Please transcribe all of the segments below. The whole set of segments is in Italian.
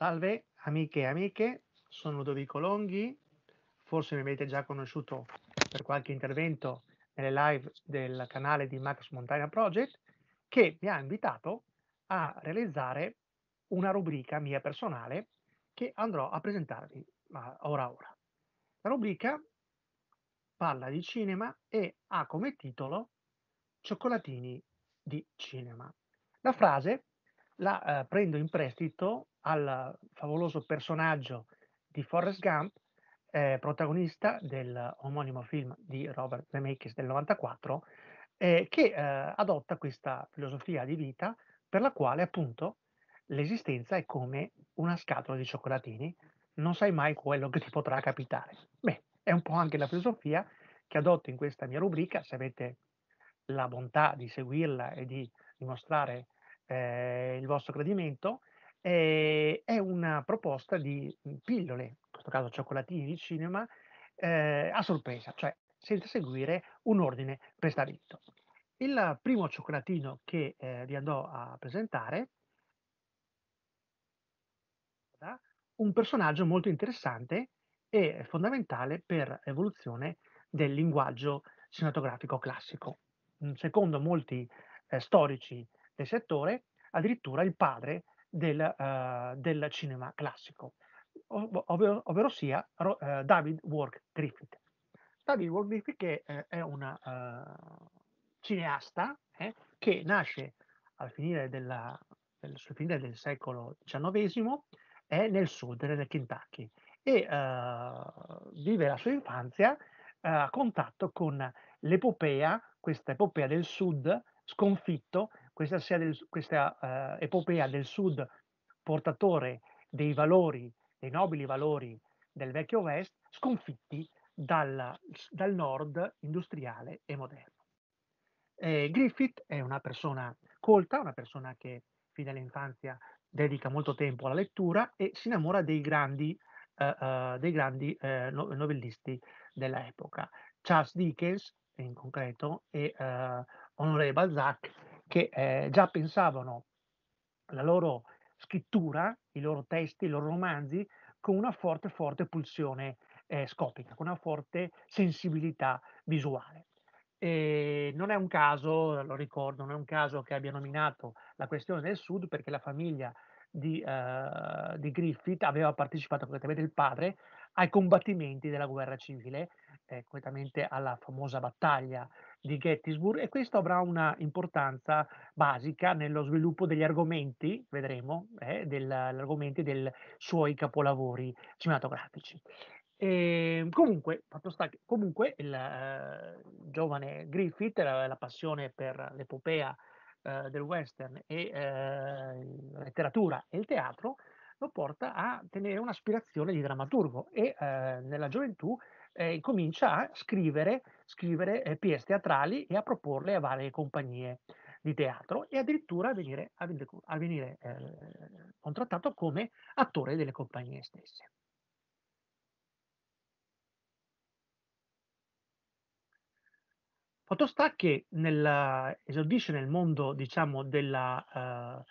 Salve amiche e amiche, sono Ludovico Longhi, forse mi avete già conosciuto per qualche intervento nelle live del canale di Max Montana Project, che mi ha invitato a realizzare una rubrica mia personale che andrò a presentarvi ora ora. La rubrica parla di cinema e ha come titolo Cioccolatini di cinema. La frase la eh, prendo in prestito al favoloso personaggio di Forrest Gump, eh, protagonista del omonimo film di Robert Zemeckis del 94, eh, che eh, adotta questa filosofia di vita per la quale appunto l'esistenza è come una scatola di cioccolatini, non sai mai quello che ti potrà capitare. Beh, è un po' anche la filosofia che adotto in questa mia rubrica, se avete la bontà di seguirla e di dimostrare eh, il vostro gradimento, eh, è una proposta di mhmm, pillole, in questo caso cioccolatini di cinema, eh, a sorpresa, cioè senza seguire un ordine prestabilito. Il primo cioccolatino che eh, vi andò a presentare è un personaggio molto interessante e fondamentale per l'evoluzione del linguaggio cinematografico classico. Mhmm, secondo molti eh, storici del settore, addirittura il padre del, uh, del cinema classico, ov ovvero sia Ro uh, David Work Griffith. David Work Griffith che eh, è una eh, cineasta eh, che nasce al finire, della, del, sul finire del secolo XIX è nel sud del Kentucky e vive la sua infanzia a contatto con l'epopea, questa epopea del sud sconfitto, questa, del, questa eh, epopea del Sud portatore dei valori, dei nobili valori del vecchio West, sconfitti dal, dal nord industriale e moderno. Eh, Griffith è una persona colta, una persona che fin dall'infanzia dedica molto tempo alla lettura e si innamora dei grandi, eh, eh, dei grandi eh, novellisti dell'epoca. Charles Dickens in concreto e eh, Honoré Balzac, che eh, già pensavano la loro scrittura, i loro testi, i loro romanzi, con una forte, forte pulsione eh, scopica, con una forte sensibilità visuale. E non è un caso, lo ricordo, non è un caso che abbia nominato la questione del Sud perché la famiglia di, uh, di Griffith aveva partecipato completamente il padre ai combattimenti della guerra civile, eh, completamente alla famosa battaglia di Gettysburg e questo avrà una importanza basica nello sviluppo degli argomenti, vedremo, eh, del, argomenti dei suoi capolavori cinematografici. E, ehm, comunque, fatto sta che comunque il eh, giovane Griffith, la, la, passione per l'epopea eh, del western e eh, la letteratura e il teatro lo porta a tenere un'aspirazione di drammaturgo e eh, nella gioventù eh, comincia a scrivere, scrivere eh, pièce teatrali e a proporle a varie compagnie di teatro e addirittura a venire, a, a venire eh, contrattato come attore delle compagnie stesse. Fatto sta che nella, esordisce nel mondo diciamo, della, uh,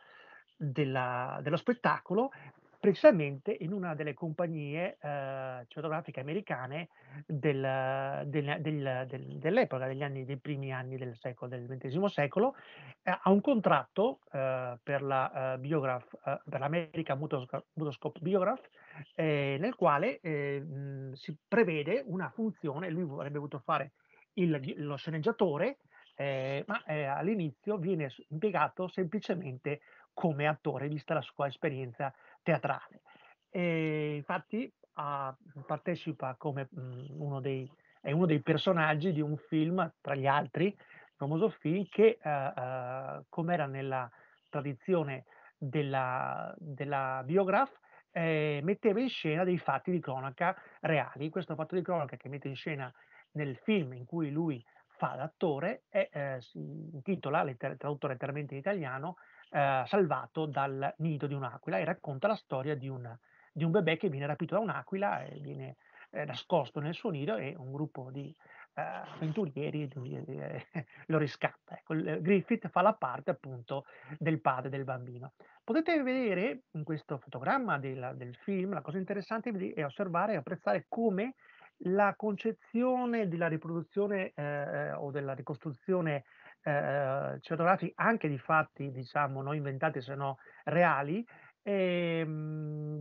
della, dello spettacolo precisamente in una delle compagnie eh, cinematografiche americane del, del, del, dell'epoca, degli anni, dei primi anni del, secolo, del XX secolo, eh, ha un contratto eh, per, la, eh, biograph, eh, per l'America Mutoscope Motoscope Biograph, eh, nel quale eh, mh, si prevede una funzione, lui avrebbe voluto fare il, lo sceneggiatore, ma all'inizio viene impiegato semplicemente come attore, vista la sua esperienza teatrale. E infatti ha, partecipa come mh, mhmm, uno dei, è uno dei personaggi di un film, tra gli altri, famoso film, che eh, eh, come era nella tradizione della, della biograph, eh, metteva in scena dei fatti di cronaca reali. Questo fatto di cronaca che mette in scena nel film in cui lui fa l'attore è, eh, si intitola letter- tradotto letteralmente in italiano eh, salvato dal nido di un'aquila e racconta la storia di un, di un bebè che viene rapito da un'aquila e viene eh, nascosto nel suo nido e un gruppo di eh, avventurieri eh, lo riscatta. Ecco, eh, Griffith fa la parte appunto del padre del bambino. Potete vedere in questo fotogramma del, del film, la cosa interessante è osservare e apprezzare come la concezione della riproduzione eh, eh o della ricostruzione eh, eh, ci anche di fatti, diciamo, non inventati se no reali, e, ehm,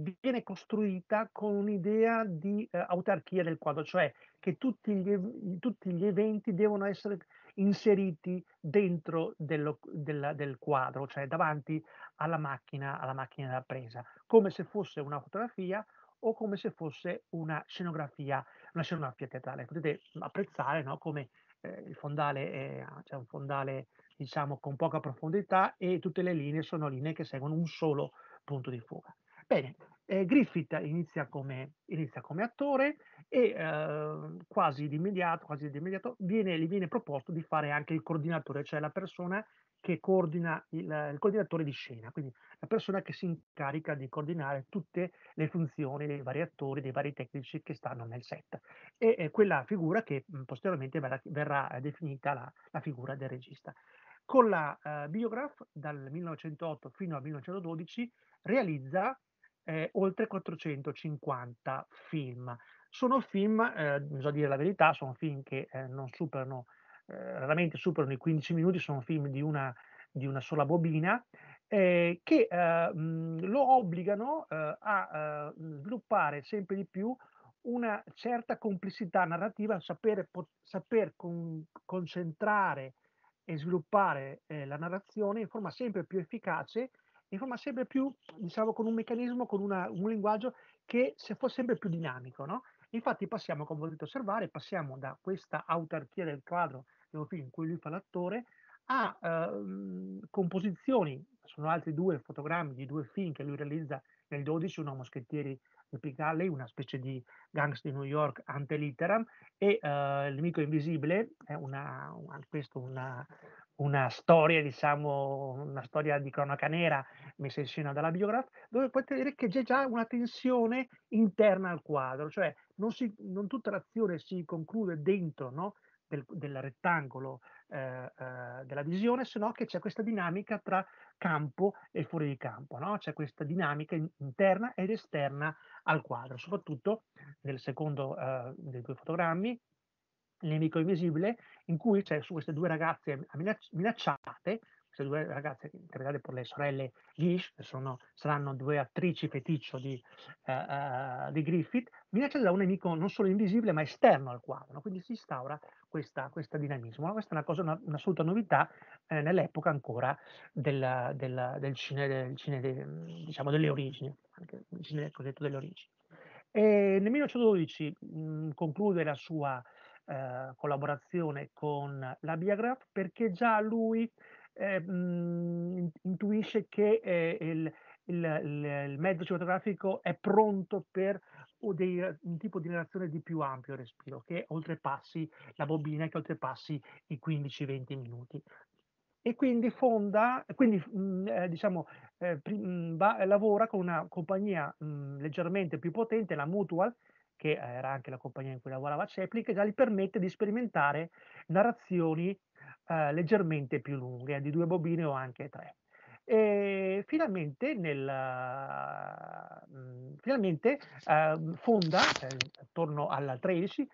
mh, viene costruita con un'idea di eh, autarchia del quadro, cioè che tutti gli, tutti gli eventi devono essere inseriti dentro dello, del, del, quadro, cioè davanti alla macchina, alla macchina da presa, come se fosse una fotografia o come se fosse una scenografia, una scenografia teatrale. Potete apprezzare no, come eh, il fondale è cioè un fondale diciamo con poca profondità e tutte le linee sono linee che seguono un solo punto di fuga. Bene, eh, Griffith inizia come, inizia come, attore e eh, quasi di immediato, quasi di immediato viene, gli viene proposto di fare anche il coordinatore, cioè la persona che coordina il, il, coordinatore di scena, quindi la persona che si incarica di coordinare tutte le funzioni dei vari attori, dei vari tecnici che stanno nel set. E è quella figura che mhmm, posteriormente verrà, verrà eh, definita la, la, figura del regista. Con la eh, Biograph dal 1908 fino al 1912 realizza eh, oltre 450 film. Sono film, eh, bisogna dire la verità, sono film che eh, non superano Ehm, raramente superano i 15 minuti, sono film di una, di una sola bobina, eh, che eh, lo obbligano eh, a ehm, sviluppare sempre di più una certa complessità narrativa, saper, po- saper con- concentrare e sviluppare ehm, la narrazione in forma sempre più efficace, in forma sempre più, diciamo, con un meccanismo, con una, un linguaggio che se fosse sempre più dinamico. No? Infatti passiamo, come potete osservare, passiamo da questa autarchia del quadro è un film in cui lui fa l'attore, ha eh, composizioni, sono altri due fotogrammi di due film che lui realizza nel 12, uno Moschettieri di Piccalli, una specie di gangster di New York ante litteram, e eh, Il nemico invisibile, è una, una, una, una storia, diciamo, una storia di cronaca nera messa in scena dalla biograf, dove potete vedere che c'è già una tensione interna al quadro, cioè non, si, non tutta l'azione si conclude dentro, no? del, del rettangolo eh, eh, della visione, se no che c'è questa dinamica tra campo e fuori di campo, no? c'è questa dinamica interna ed esterna al quadro, soprattutto nel secondo eh, dei due fotogrammi, il nemico invisibile, in cui c'è su queste due ragazze minacciate queste due ragazze interpretate per le sorelle Gish, che sono, saranno due attrici feticcio di, eh, eh di Griffith, minacciate da un nemico non solo invisibile ma esterno al quadro, quindi si instaura questa, questa dinamismo. Questa è un'assoluta una, un novità eh, nell'epoca ancora del, del, del, cine, del cine de, diciamo delle origini, anche il cine cosiddetto delle origini. E nel 1912 mh, conclude la sua eh, collaborazione con la Biagraph perché già lui eh, intuisce che eh, il, il, il, il, mezzo cinematografico è pronto per dei, un tipo di narrazione di più ampio respiro, che oltrepassi la bobina, che oltrepassi i 15-20 minuti. E quindi fonda, quindi mh, eh, diciamo, eh, prim, va, lavora con una compagnia mh, leggermente più potente, la Mutual, che eh, era anche la compagnia in cui lavorava Chaplin, che già gli permette di sperimentare narrazioni eh, leggermente più lunghe, di due bobine o anche tre. E finalmente, nel, uh, finalmente uh, fonda, eh, attorno alla 13,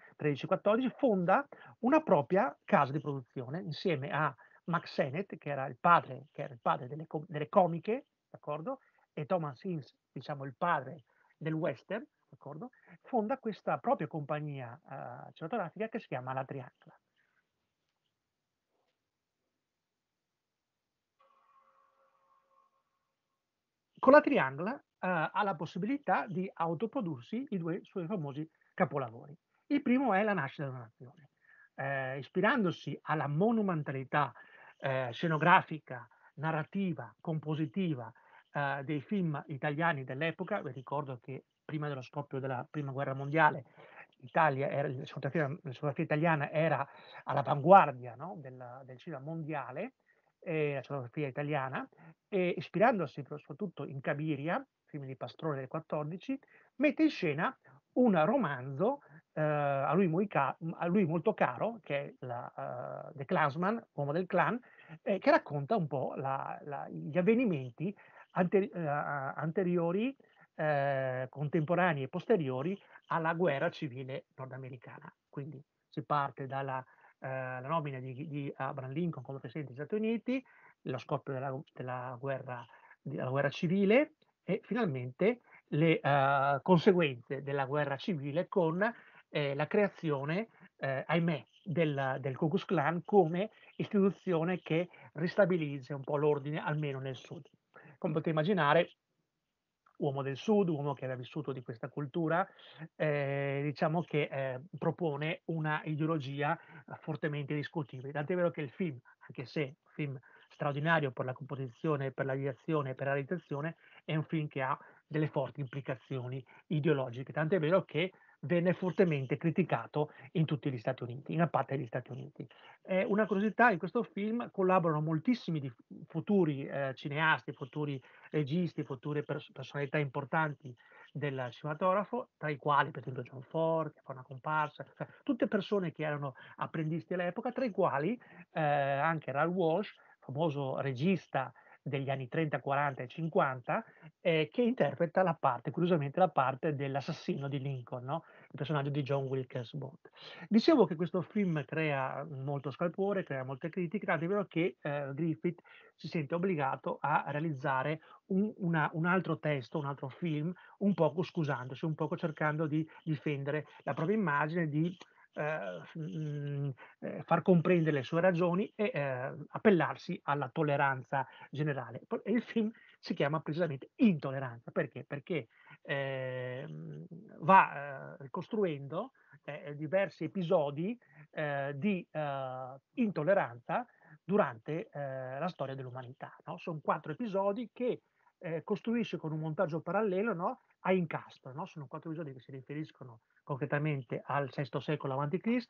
14 fonda una propria casa di produzione insieme a Max Sennett, che era il padre, era il padre delle, delle, comiche, d'accordo? E Thomas Hinz, diciamo il padre del western, d'accordo? fonda questa propria compagnia eh, cinematografica che si chiama La Triangla. Con La Triangla eh, ha la possibilità di autoprodursi i due suoi famosi capolavori. Il primo è La nascita della nazione. Eh, ispirandosi alla monumentalità eh, scenografica, narrativa, compositiva eh, dei film italiani dell'epoca, vi ricordo che prima dello scoppio della Prima Guerra Mondiale l'Italia era, la, scenografia, la scenografia italiana era all'avanguardia no? del, del, cinema mondiale, eh, la scenografia italiana, e ispirandosi soprattutto in Cabiria, film di Pastrone del 14, mette in scena un romanzo eh, a, lui ca- a, lui molto caro, che è la, uh, The Clansman, Uomo del Clan, eh, che racconta un po' la, la, gli avvenimenti anteri- eh, anteriori, eh, contemporanei e posteriori alla guerra civile nordamericana. Quindi si parte dalla eh, nomina di, di, Abraham Lincoln come Presidente degli Stati Uniti, lo scoppio della, della, guerra, della guerra, civile e finalmente le eh, conseguenze della guerra civile con eh, la creazione, eh, ahimè, del, del Ku Klux Klan come istituzione che ristabilizza un po' l'ordine almeno nel sud come potete immaginare, uomo del sud, uomo che era vissuto di questa cultura, eh, diciamo che eh, propone una ideologia fortemente discutibile. Tant'è vero che il film, anche se un film straordinario per la composizione, per la direzione, e per la realizzazione, è un film che ha delle forti implicazioni ideologiche. Tant'è vero che venne fortemente criticato in tutti gli Stati Uniti, in gran parte degli Stati Uniti. Eh, una curiosità, in questo film collaborano moltissimi di futuri eh, cineasti, futuri registi, future pers- personalità importanti del cinematografo, tra i quali per esempio John Ford, che fa una comparsa, cioè, tutte persone che erano apprendisti all'epoca, tra i quali eh, anche Ralph Walsh, famoso regista degli anni 30, 40 e 50 eh, che interpreta la parte, curiosamente la parte dell'assassino di Lincoln, no? il personaggio di John Wilkes Booth. Dicevo che questo film crea molto scalpore, crea molte critiche, tanto è vero che eh, Griffith si sente obbligato a realizzare un, una, un, altro testo, un altro film, un poco scusandosi, un poco cercando di difendere la propria immagine, di eh, mm, eh, far comprendere le sue ragioni e eh, appellarsi alla tolleranza generale. E il film si chiama precisamente Intolleranza, perché? Perché ehm, va ricostruendo diversi episodi di intolleranza durante eh, la storia dell'umanità. No? Sono quattro episodi che eh, costruisce con un montaggio parallelo no? a incastro. No? Sono quattro episodi che si riferiscono concretamente al VI secolo a.C.,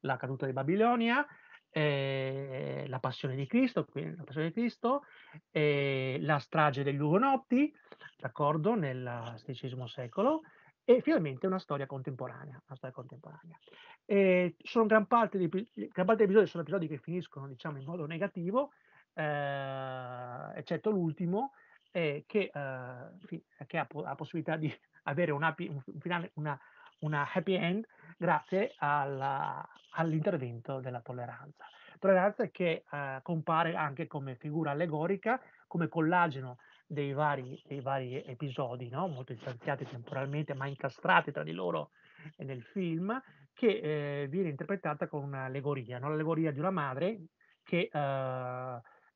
la caduta di Babilonia, eh, la passione di Cristo, la, passione di Cristo eh, la strage degli Ugonotti, d'accordo, nel XVI secolo, e finalmente una storia contemporanea. Una storia contemporanea. Eh, sono gran parte, di, gran parte degli episodi sono episodi che finiscono diciamo, in modo negativo, eh, eccetto l'ultimo, eh, che, uhm, eh, che ha po- la possibilità di avere un, un finale, una, una, happy end grazie alla, all'intervento della tolleranza. Tolleranza che eh, compare anche come figura allegorica, come collageno dei vari, dei vari episodi, no? molto distanziati temporalmente ma incastrati tra di loro nel film, che uhm, viene interpretata con un'allegoria, no? l'allegoria di una madre che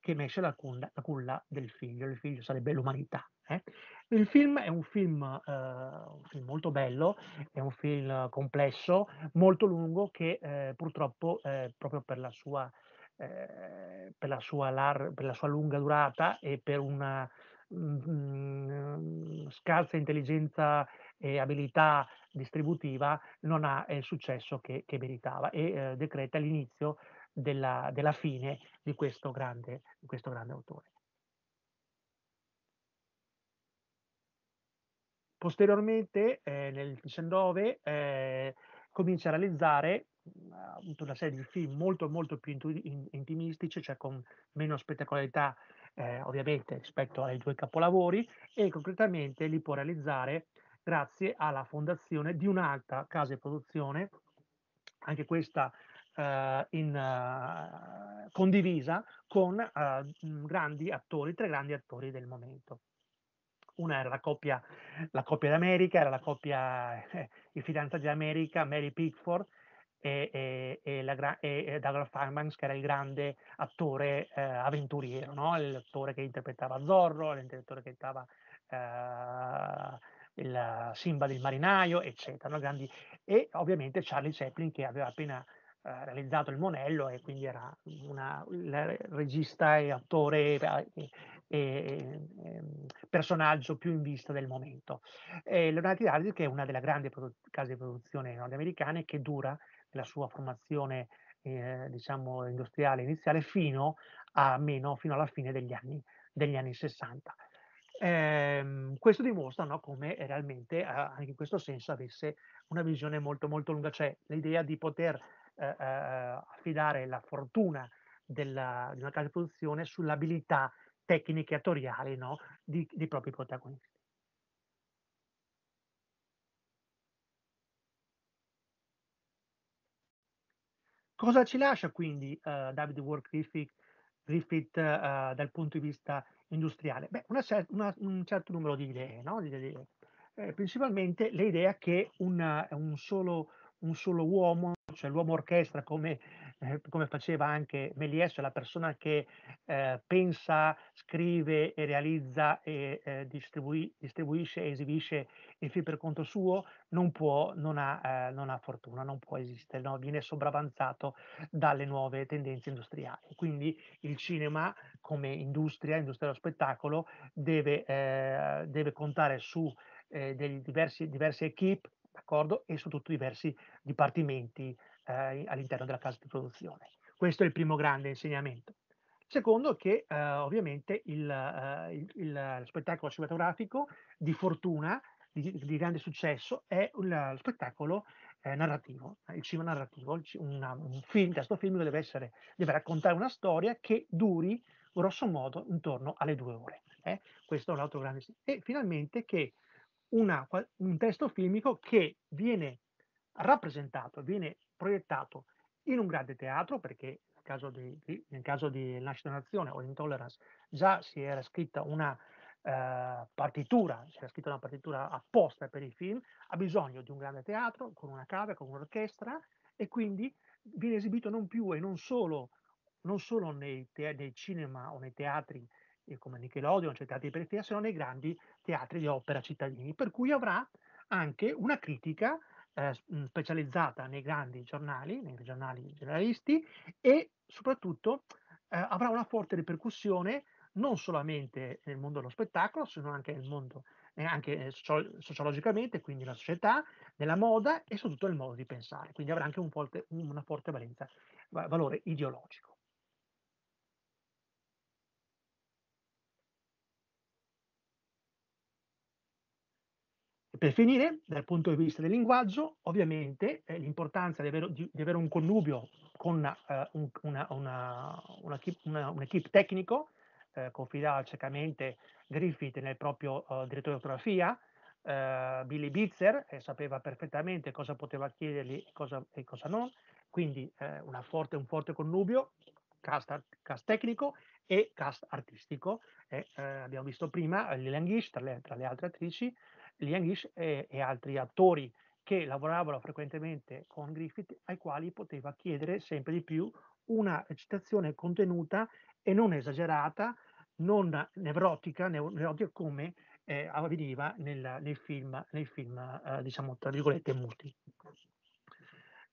che nasce la culla, la culla del figlio, il figlio sarebbe l'umanità. Eh? Il film è un film, eh, un film, molto bello, è un film complesso, molto lungo che eh, purtroppo eh, proprio per la, sua, eh, per, la sua lar- per la sua lunga durata e per una mm, mm, scarsa intelligenza e abilità distributiva non ha il successo che, che meritava e eh, decreta l'inizio della, della fine di questo grande, di questo grande autore. Posteriormente, eh, nel 19, eh, comincia a realizzare eh, una serie di film molto, molto più in intimistici, cioè con meno spettacolarità eh, ovviamente rispetto ai due capolavori, e concretamente li può realizzare grazie alla fondazione di un'altra casa di produzione, anche questa eh, in, uh, condivisa con uh, grandi attori, tre grandi attori del momento. Una era la coppia, la coppia d'America, era la coppia eh, I fidanzati d'America, Mary Pickford e, e, e, la, e, Douglas Fairbanks, che era il grande attore eh, avventuriero, no? l'attore che interpretava Zorro, l'attore che interpretava eh, il Simba del marinaio, eccetera. No? Grandi... E ovviamente Charlie Chaplin che aveva appena eh, realizzato il Monello e quindi era una, il regista e attore eh, e, e, e, ehm, personaggio più in vista del momento. Eh, Leonardo Dardi che è una delle grandi produ- case di produzione nordamericane che dura la sua formazione eh, diciamo industriale iniziale fino, a meno, fino alla fine degli anni, degli anni 60. Eh, questo dimostra no, come realmente anche in questo senso avesse una visione molto molto lunga, cioè l'idea di poter eh, eh, affidare la fortuna della, di una casa di produzione sull'abilità tecnica e attoriale no? di, dei propri protagonisti. Cosa ci lascia quindi uh, David Ward Griffith, Griffith uh, dal punto di vista industriale? Beh, una, una, un certo numero di idee, no? di idee. Eh, principalmente l'idea che una, un solo un solo uomo, cioè l'uomo orchestra come, eh, come faceva anche Melies, cioè la persona che eh, pensa, scrive e realizza e eh, distribui, distribuisce e esibisce il film per conto suo, non può, non ha, eh, non ha fortuna, non può esistere, no? viene sopravanzato dalle nuove tendenze industriali. Quindi il cinema come industria, industria dello spettacolo, deve, eh, deve contare su eh, delle diverse equip d'accordo? E su tutti i diversi dipartimenti eh, all'interno della casa di produzione. Questo è il primo grande insegnamento. Secondo che eh, ovviamente il, eh, il, il, spettacolo cinematografico di fortuna, di, di grande successo, è lo spettacolo eh, narrativo, il cinema narrativo, il, una, un film, testo film deve, essere, deve raccontare una storia che duri grosso modo intorno alle due ore. Eh? Questo è un altro grande E finalmente che una, un testo filmico che viene rappresentato, viene proiettato in un grande teatro, perché nel caso di, di, nel caso di Nascita Nazione o Intolerance già si era scritta una eh, partitura, si era scritta una partitura apposta per il film, ha bisogno di un grande teatro, con una cave, con un'orchestra, e quindi viene esibito non più e non solo, non solo nei, te- nei cinema o nei teatri come Nickelodeon, cioè teatri per te, sono nei grandi teatri di opera cittadini, per cui avrà anche una critica eh, specializzata nei grandi giornali, nei giornali generalisti e soprattutto eh, avrà una forte ripercussione non solamente nel mondo dello spettacolo, se non anche nel mondo eh, anche eh, sociologicamente, quindi la società, nella moda e soprattutto nel modo di pensare, quindi avrà anche un forte, una forte valenza, valore ideologico. Per finire, dal punto di vista del linguaggio, ovviamente eh, l'importanza di, di, di avere, un connubio con eh, un, una, una, una, un equipe tecnico, eh, confidava ciecamente Griffith nel proprio eh, direttore di fotografia, eh, Billy Bitzer che eh, sapeva perfettamente cosa poteva chiedergli e cosa, e cosa non, quindi eh, forte, un forte connubio, cast, cast tecnico e cast artistico. E, eh, abbiamo visto prima Lilian Gish, tra le, tra le altre attrici, Liam Gish e, e altri attori che lavoravano frequentemente con Griffith, ai quali poteva chiedere sempre di più una citazione contenuta e non esagerata, non nevrotica, neurotica come eh, avveniva nel, nei film, nei film eh, diciamo, tra virgolette, muti.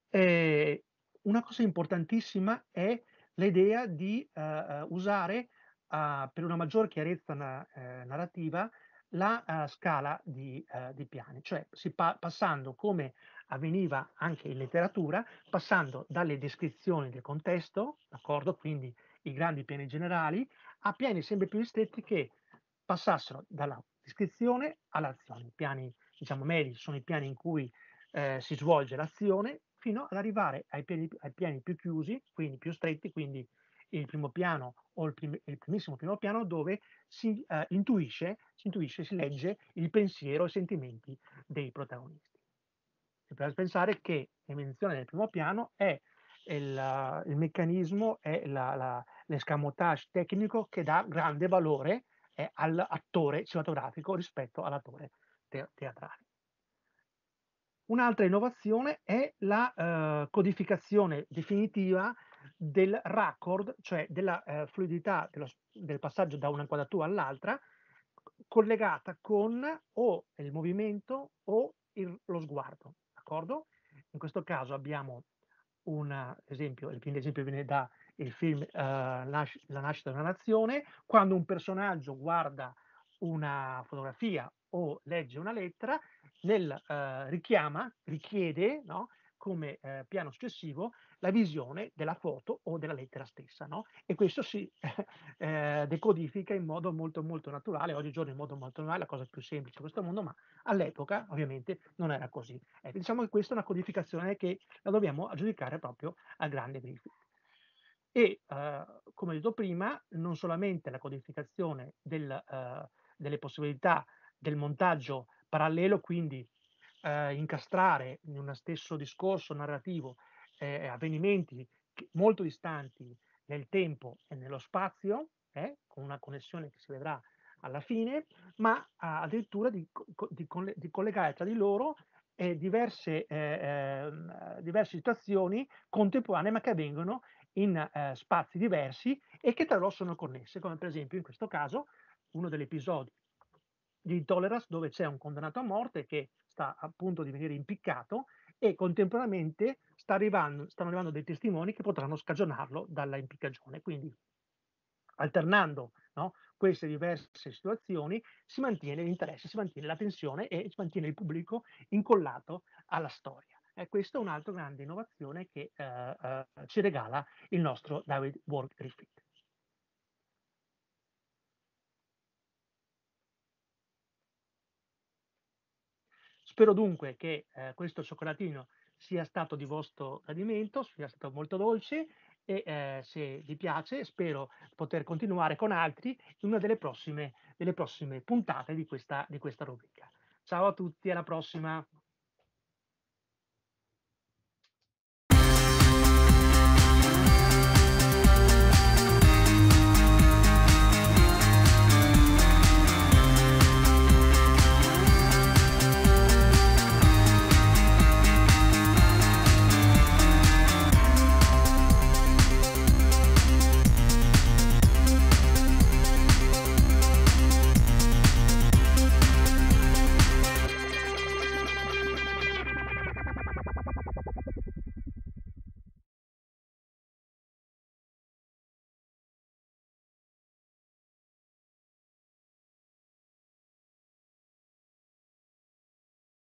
E una cosa importantissima è l'idea di eh, eh usare eh, per una maggior chiarezza na, eh, narrativa la uh, scala di, uh, di, piani, cioè pa- passando come avveniva anche in letteratura, passando dalle descrizioni del contesto, d'accordo? quindi i grandi piani generali, a piani sempre più ristretti che passassero dalla descrizione all'azione. I piani diciamo, medi sono i piani in cui eh, si svolge l'azione, fino ad arrivare ai piani, ai piani più chiusi, quindi più stretti, quindi il primo piano o il, prim- il primissimo primo piano dove si, eh, intuisce, si intuisce, si legge il pensiero e i sentimenti dei protagonisti. Si può pensare che l'invenzione del primo piano è il, eh, il meccanismo, è la, la, l'escamotage tecnico che dà grande valore eh, all'attore cinematografico rispetto all'attore te- teatrale. Un'altra innovazione è la eh, codificazione definitiva del raccord, cioè della eh, fluidità dello, del passaggio da una quadratura all'altra, collegata con o il movimento o il, lo sguardo. D'accordo? In questo caso abbiamo un esempio, il esempio viene dal film eh, Las- La nascita di una nazione, quando un personaggio guarda una fotografia o legge una lettera, nel, eh, richiama, richiede no, come eh, piano successivo la visione della foto o della lettera stessa, no? E questo si eh, decodifica in modo molto molto naturale, oggigiorno in modo molto naturale, la cosa più semplice di questo mondo, ma all'epoca ovviamente non era così. Eh, diciamo che questa è una codificazione che la dobbiamo aggiudicare proprio al grande Griffith. E eh, come detto prima, non solamente la codificazione del, eh, delle possibilità del montaggio parallelo, quindi eh, incastrare in uno stesso discorso narrativo eh, avvenimenti molto distanti nel tempo e nello spazio, eh, con una connessione che si vedrà alla fine, ma ah, addirittura di, di, di collegare tra di loro eh, diverse, eh, ehm, diverse, situazioni contemporanee ma che avvengono in eh, spazi diversi e che tra loro sono connesse, come per esempio in questo caso uno degli episodi di Intolerance dove c'è un condannato a morte che sta appunto di venire impiccato e contemporaneamente sta arrivando, stanno arrivando dei testimoni che potranno scagionarlo dalla impiccagione. Quindi alternando no, queste diverse situazioni si mantiene l'interesse, si mantiene la tensione e si mantiene il pubblico incollato alla storia. E questa è un'altra grande innovazione che eh, eh, ci regala il nostro David Ward Griffith. Spero dunque che eh, questo cioccolatino sia stato di vostro gradimento, sia stato molto dolce e eh, se vi piace spero poter continuare con altri in una delle prossime, delle prossime puntate di questa, di questa rubrica. Ciao a tutti, alla prossima!